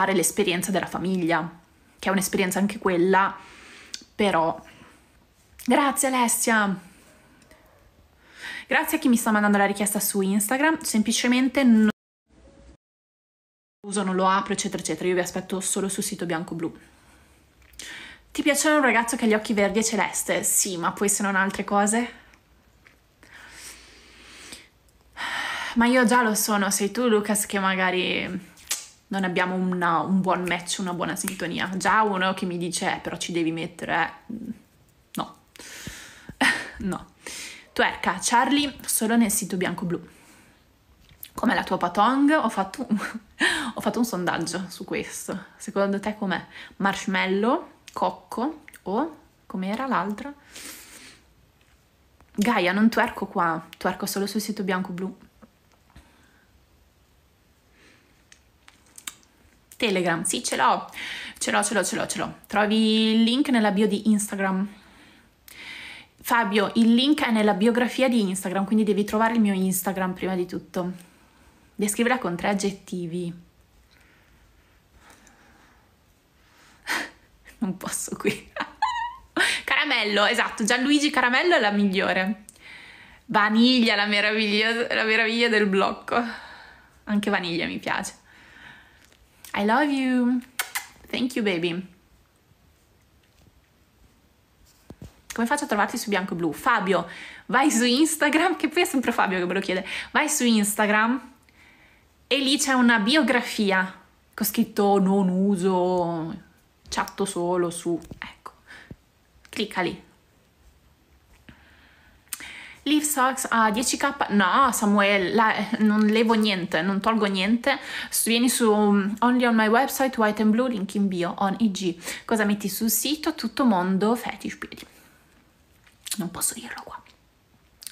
fare l'esperienza della famiglia, che è un'esperienza anche quella, però... Grazie Alessia! Grazie a chi mi sta mandando la richiesta su Instagram, semplicemente non uso, non lo apro, eccetera, eccetera. Io vi aspetto solo sul sito bianco-blu. Ti piace un ragazzo che ha gli occhi verdi e celeste? Sì, ma poi se non altre cose? Ma io già lo sono, sei tu Lucas che magari non abbiamo una, un buon match, una buona sintonia. Già uno che mi dice, eh, però ci devi mettere... Eh. No. no. Tuerca, Charlie, solo nel sito bianco-blu. Com'è la tua patong? Ho fatto, un, ho fatto un sondaggio su questo. Secondo te com'è? Marshmallow, cocco o com'era l'altra? Gaia, non tuerco qua, Tuerco solo sul sito bianco-blu. Telegram, sì, ce l'ho, ce l'ho, ce l'ho, ce l'ho, ce l'ho. Trovi il link nella bio di Instagram. Fabio, il link è nella biografia di Instagram, quindi devi trovare il mio Instagram prima di tutto. Descriverla con tre aggettivi. non posso qui. Caramello, esatto, Gianluigi Caramello è la migliore. Vaniglia, la la meraviglia del blocco. Anche vaniglia mi piace. I love you. Thank you, baby. Come faccio a trovarti su bianco e blu? Fabio, vai su Instagram, che poi è sempre Fabio che me lo chiede. Vai su Instagram e lì c'è una biografia con scritto non uso, chatto solo su. Ecco, clicca lì. Live Socks a 10k, no Samuel, la, non levo niente, non tolgo niente, vieni su mm, only on my website, white and blue, link in bio, on IG, cosa metti sul sito, tutto mondo, fetish piedi, non posso dirlo qua,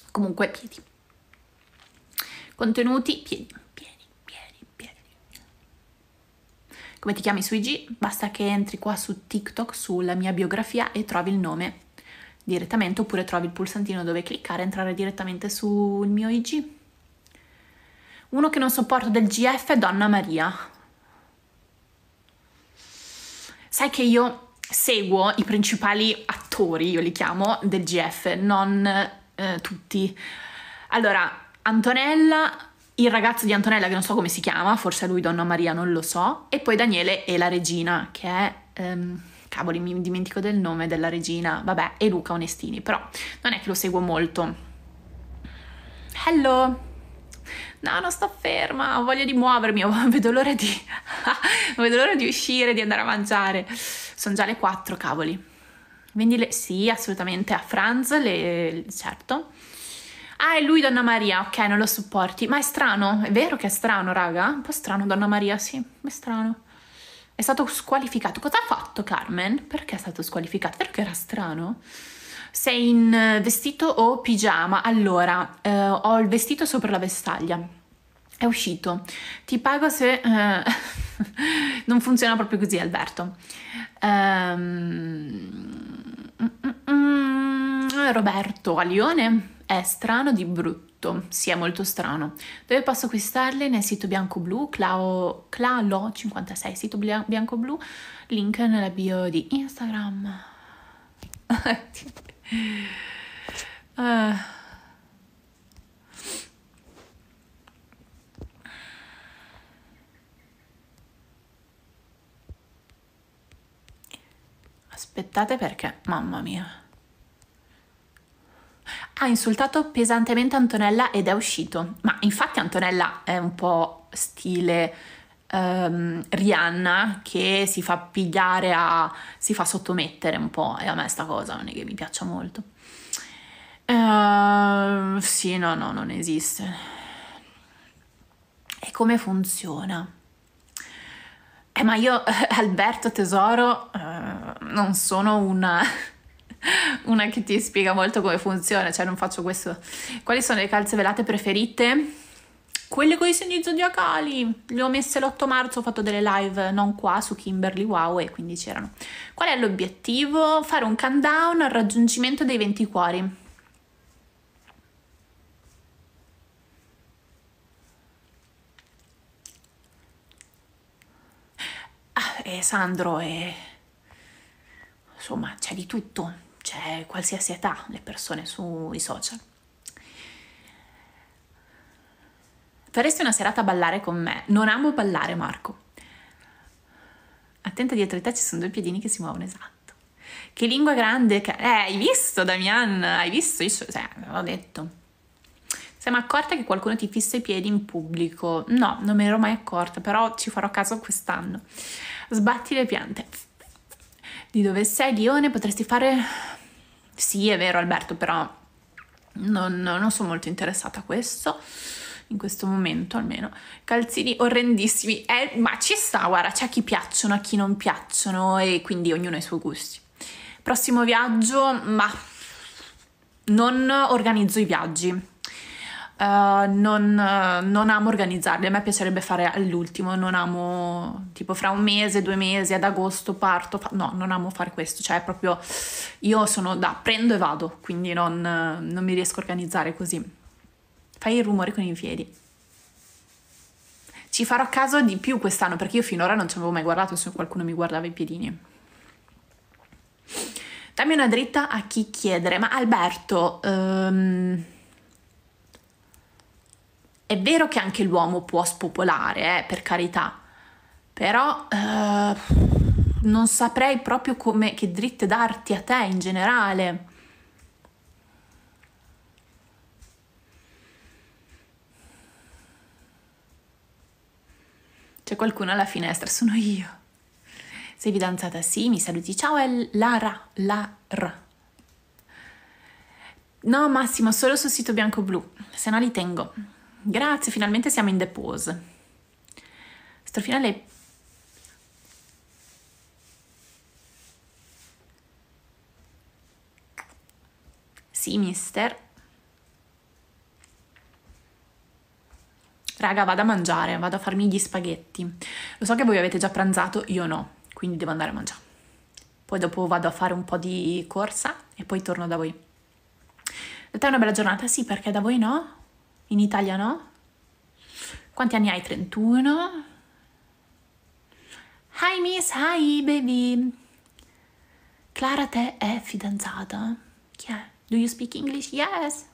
comunque piedi, contenuti piedi, piedi, piedi, piedi, come ti chiami su IG? Basta che entri qua su TikTok, sulla mia biografia e trovi il nome direttamente oppure trovi il pulsantino dove cliccare e entrare direttamente sul mio IG. Uno che non sopporto del GF è Donna Maria. Sai che io seguo i principali attori, io li chiamo, del GF, non eh, tutti. Allora, Antonella, il ragazzo di Antonella che non so come si chiama, forse lui Donna Maria, non lo so, e poi Daniele e la regina, che è... Ehm, cavoli, mi dimentico del nome della regina, vabbè, è Luca Onestini, però non è che lo seguo molto. Hello! No, non sto ferma, ho voglia di muovermi, vedo l'ora di... vedo l'ora di uscire, di andare a mangiare. Sono già le 4, cavoli. Vendi le... Sì, assolutamente, a Franz, le... certo. Ah, è lui Donna Maria, ok, non lo supporti. Ma è strano, è vero che è strano, raga? Un po' strano Donna Maria, sì, è strano. È stato squalificato. Cosa ha fatto Carmen? Perché è stato squalificato? Perché era strano. Sei in eh, vestito o pigiama? Allora, eh, ho il vestito sopra la vestaglia. È uscito. Ti pago se... Eh, non funziona proprio così, Alberto. Um, Roberto a Lione è strano di brutto tutto, sì è molto strano. Dove posso acquistarle? Nel sito bianco-blu, clalo56, sito bianco-blu, link nella bio di Instagram. uh. Aspettate perché, mamma mia ha insultato pesantemente Antonella ed è uscito. Ma infatti Antonella è un po' stile um, Rihanna che si fa pigliare a... si fa sottomettere un po' e a me sta cosa non è che mi piaccia molto. Uh, sì, no, no, non esiste. E come funziona? Eh, ma io, Alberto Tesoro, eh, non sono una... una che ti spiega molto come funziona, cioè non faccio questo. Quali sono le calze velate preferite? Quelle con i segni zodiacali, le ho messe l'8 marzo, ho fatto delle live non qua su Kimberly Wow e quindi c'erano. Qual è l'obiettivo? Fare un countdown al raggiungimento dei 20 cuori. Ah, e Sandro e... Insomma, c'è di tutto c'è qualsiasi età le persone sui social. Faresti una serata a ballare con me? Non amo ballare, Marco. Attenta dietro di te ci sono due piedini che si muovono, esatto. Che lingua grande, che... Eh, hai visto, Damian? Hai visto? Io, cioè, l'ho detto. Sei mai accorta che qualcuno ti fissa i piedi in pubblico? No, non me ne ero mai accorta, però ci farò caso quest'anno. Sbatti le piante di dove sei Lione potresti fare... Sì, è vero Alberto, però non, non sono molto interessata a questo in questo momento almeno. Calzini orrendissimi, eh, ma ci sta, guarda, c'è a chi piacciono, a chi non piacciono e quindi ognuno ha i suoi gusti. Prossimo viaggio, ma non organizzo i viaggi. Uh, non, uh, non, amo organizzarli, a me piacerebbe fare all'ultimo, non amo tipo fra un mese, due mesi, ad agosto parto, fa- no, non amo fare questo, cioè proprio io sono da prendo e vado, quindi non, uh, non mi riesco a organizzare così. Fai il rumore con i piedi. Ci farò caso di più quest'anno perché io finora non ci avevo mai guardato se qualcuno mi guardava i piedini. Dammi una dritta a chi chiedere, ma Alberto... Um, è vero che anche l'uomo può spopolare, eh, per carità, però eh, non saprei proprio come, che dritte darti a te in generale. C'è qualcuno alla finestra, sono io. Sei fidanzata? Sì, mi saluti. Ciao, è Lara. Lara. No, Massimo, solo sul sito bianco-blu, se no li tengo. Grazie, finalmente siamo in the pose. pause. Strofinale. Sì, mister. Raga, vado a mangiare, vado a farmi gli spaghetti. Lo so che voi avete già pranzato, io no, quindi devo andare a mangiare. Poi dopo vado a fare un po' di corsa e poi torno da voi. Da te una bella giornata? Sì, perché da voi no? In Italia no? Quanti anni hai? 31? Hi miss, hi baby. Clara te è fidanzata? Chi è? Do you speak English? Yes.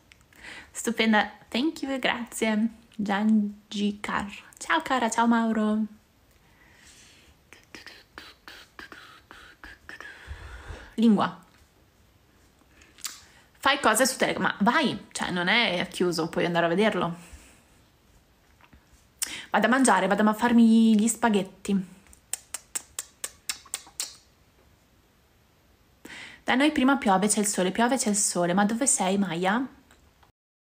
Stupenda. Thank you, grazie. Giangi Car. Ciao cara, ciao Mauro. Lingua fai cose su Telegram, ma vai, cioè non è chiuso, puoi andare a vederlo. Vado a mangiare, vado a farmi gli spaghetti. Da noi prima piove, c'è il sole, piove, c'è il sole, ma dove sei Maya?